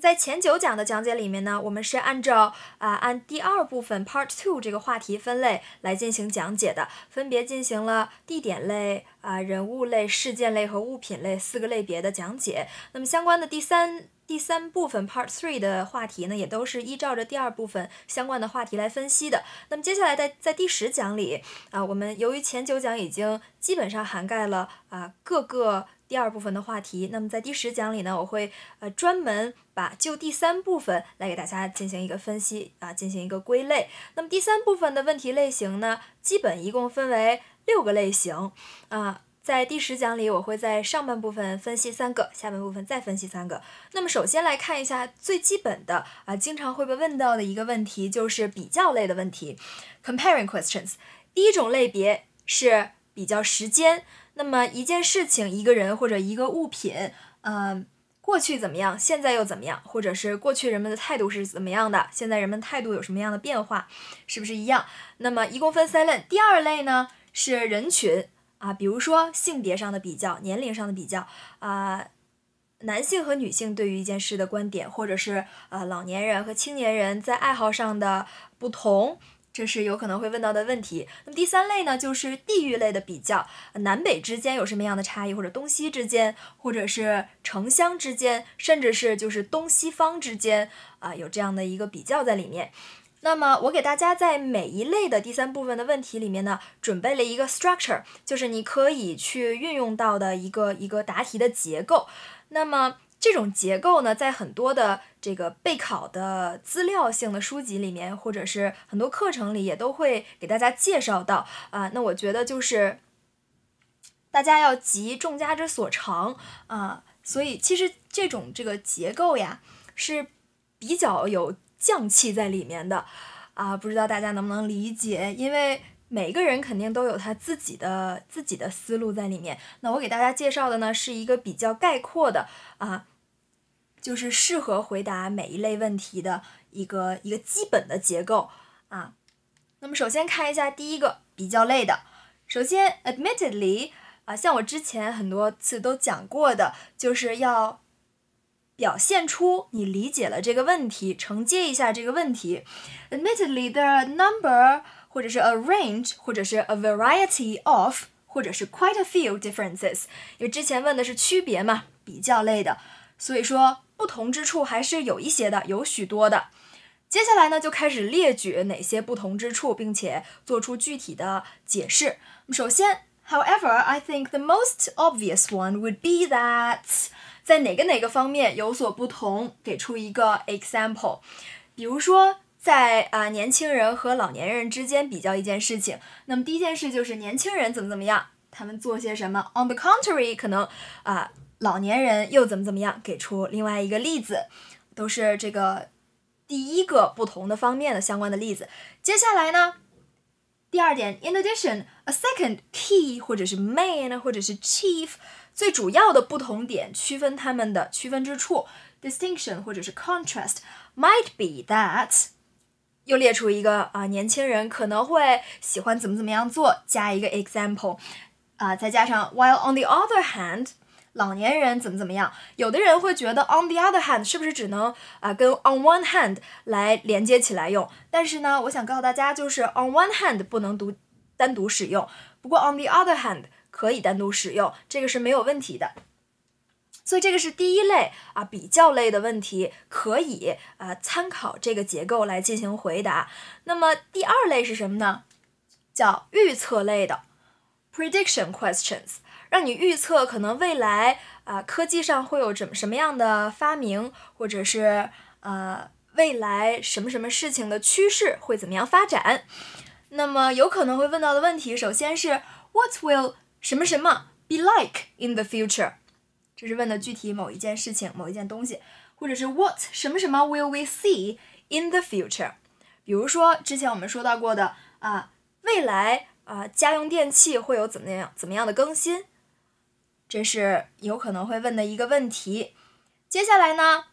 在前九讲的讲解里面呢，我们是按照啊按第二部分 Part Two 这个话题分类来进行讲解的，分别进行了地点类、啊人物类、事件类和物品类四个类别的讲解。那么相关的第三第三部分 Part Three 的话题呢，也都是依照着第二部分相关的话题来分析的。那么接下来在在第十讲里啊，我们由于前九讲已经基本上涵盖了啊各个。第二部分的话题，那么在第十讲里呢，我会呃专门把就第三部分来给大家进行一个分析啊，进行一个归类。那么第三部分的问题类型呢，基本一共分为六个类型啊。在第十讲里，我会在上半部分分析三个，下半部分再分析三个。那么首先来看一下最基本的啊，经常会被问到的一个问题就是比较类的问题，comparing questions。第一种类别是比较时间。那么一件事情，一个人或者一个物品，呃，过去怎么样，现在又怎么样，或者是过去人们的态度是怎么样的，现在人们态度有什么样的变化，是不是一样？那么一共分三类，第二类呢是人群啊，比如说性别上的比较，年龄上的比较啊，男性和女性对于一件事的观点，或者是呃老年人和青年人在爱好上的不同。这是有可能会问到的问题。那么第三类呢，就是地域类的比较，南北之间有什么样的差异，或者东西之间，或者是城乡之间，甚至是就是东西方之间啊，有这样的一个比较在里面。那么我给大家在每一类的第三部分的问题里面呢，准备了一个 structure，就是你可以去运用到的一个一个答题的结构。那么。这种结构呢，在很多的这个备考的资料性的书籍里面，或者是很多课程里，也都会给大家介绍到啊。那我觉得就是大家要集众家之所长啊，所以其实这种这个结构呀，是比较有匠气在里面的啊。不知道大家能不能理解？因为每个人肯定都有他自己的自己的思路在里面。那我给大家介绍的呢，是一个比较概括的啊。就是适合回答每一类问题的一个一个基本的结构啊。那么首先看一下第一个比较类的。首先，admittedly 啊，像我之前很多次都讲过的，就是要表现出你理解了这个问题，承接一下这个问题。Admittedly, the number 或者是 a range 或者是 a variety of 或者是 quite a few differences，因为之前问的是区别嘛，比较类的。所以说，不同之处还是有一些的，有许多的。接下来呢，就开始列举哪些不同之处，并且做出具体的解释。首先，However，I think the most obvious one would be that 在哪个哪个方面有所不同，给出一个 example。比如说，在啊年轻人和老年人之间比较一件事情。那么第一件事就是年轻人怎么怎么样，他们做些什么。On the contrary，可能啊。老年人又怎么怎么样？给出另外一个例子，都是这个第一个不同的方面的相关的例子。接下来呢，第二点，in addition，a second key 或者是 main 或者是 chief 最主要的不同点，区分他们的区分之处，distinction 或者是 contrast might be that 又列出一个啊，年轻人可能会喜欢怎么怎么样做，加一个 example 啊，再加上 while on the other hand。老年人怎么怎么样？有的人会觉得，on the other hand 是不是只能啊跟 on one hand 来连接起来用？但是呢，我想告诉大家，就是 on one hand 不能独单独使用，不过 on the other hand 可以单独使用，这个是没有问题的。所以这个是第一类啊比较类的问题，可以啊参考这个结构来进行回答。那么第二类是什么呢？叫预测类的 prediction questions。让你预测可能未来啊科技上会有怎什么样的发明，或者是呃未来什么什么事情的趋势会怎么样发展？那么有可能会问到的问题，首先是 What will 什么什么 be like in the future？这是问的具体某一件事情、某一件东西，或者是 What 什么什么 will we see in the future？比如说之前我们说到过的啊未来啊家用电器会有怎么样怎么样的更新？这是有可能会问的一个问题，接下来呢，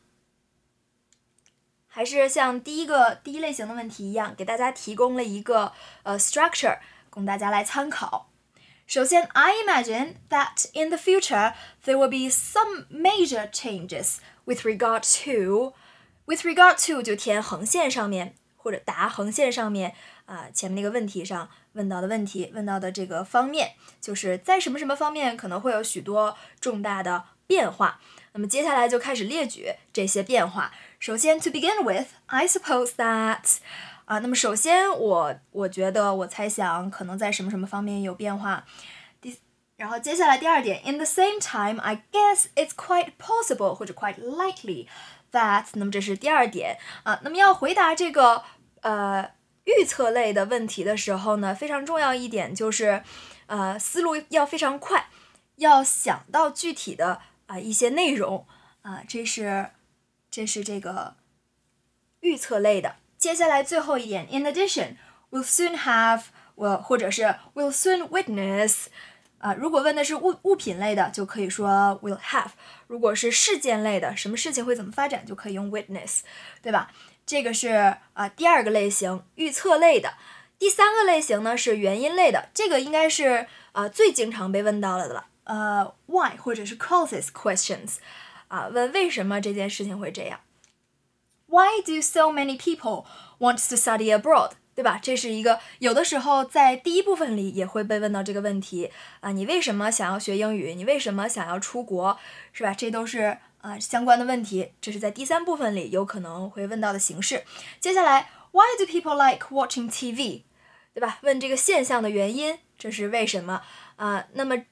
还是像第一个第一类型的问题一样，给大家提供了一个呃 structure 供大家来参考。首先，I imagine that in the future there will be some major changes with regard to，with regard to 就填横线上面。或者答横线上面啊，前面那个问题上问到的问题，问到的这个方面，就是在什么什么方面可能会有许多重大的变化。那么接下来就开始列举这些变化。首先，to begin with，I suppose that，啊，那么首先我我觉得我猜想可能在什么什么方面有变化。然后接下来第二点，in the same time, I guess it's quite possible 或者 quite likely that，那么这是第二点啊。那么要回答这个呃预测类的问题的时候呢，非常重要一点就是呃思路要非常快，要想到具体的啊、呃、一些内容啊、呃，这是这是这个预测类的。接下来最后一点，in addition, we'll soon have，我或者是 we'll soon witness。啊，如果问的是物物品类的，就可以说 will have；如果是事件类的，什么事情会怎么发展，就可以用 witness，对吧？这个是啊第二个类型预测类的。第三个类型呢是原因类的，这个应该是啊最经常被问到了的了。呃，why 或者是 causes questions，啊，问为什么这件事情会这样？Why do so many people want to study abroad？对吧？这是一个有的时候在第一部分里也会被问到这个问题啊，你为什么想要学英语？你为什么想要出国？是吧？这都是啊相关的问题。这是在第三部分里有可能会问到的形式。接下来，Why do people like watching TV？对吧？问这个现象的原因，这是为什么啊？那么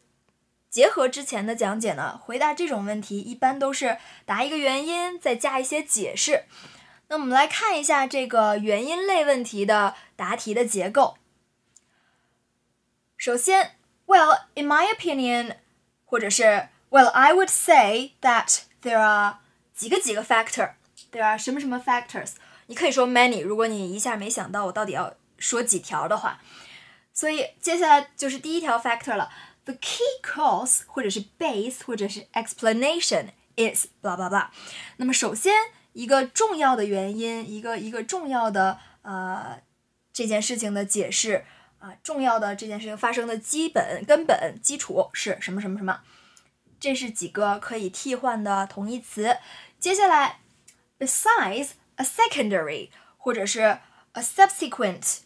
结合之前的讲解呢，回答这种问题一般都是答一个原因，再加一些解释。那我们来看一下这个原因类问题的答题的结构。首先，Well, in my opinion，或者是 Well, I would say that there are 几个几个 factor，there are 什么什么 factors。你可以说 many，如果你一下没想到我到底要说几条的话。所以接下来就是第一条 factor 了，the key cause 或者是 base 或者是 explanation is blah blah blah。那么首先。一个重要的原因，一个一个重要的呃这件事情的解释啊，重要的这件事情发生的基本根本基础是什么什么什么？这是几个可以替换的同义词。接下来，besides a secondary，或者是 a subsequent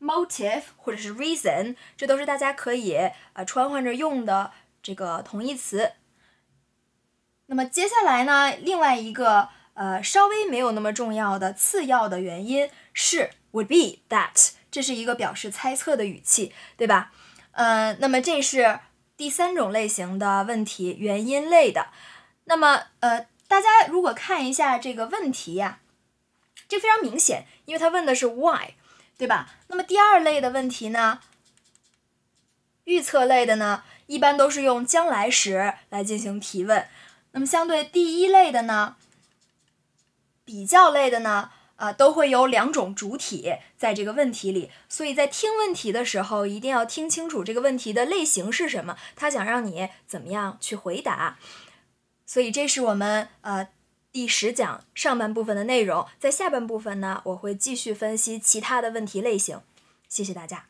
motive，或者是 reason，这都是大家可以呃穿换着用的这个同义词。那么接下来呢，另外一个。呃，稍微没有那么重要的次要的原因是 would be that，这是一个表示猜测的语气，对吧？呃，那么这是第三种类型的问题，原因类的。那么，呃，大家如果看一下这个问题呀，这非常明显，因为他问的是 why，对吧？那么第二类的问题呢，预测类的呢，一般都是用将来时来进行提问。那么相对第一类的呢？比较类的呢，呃，都会有两种主体在这个问题里，所以在听问题的时候，一定要听清楚这个问题的类型是什么，他想让你怎么样去回答。所以这是我们呃第十讲上半部分的内容，在下半部分呢，我会继续分析其他的问题类型。谢谢大家。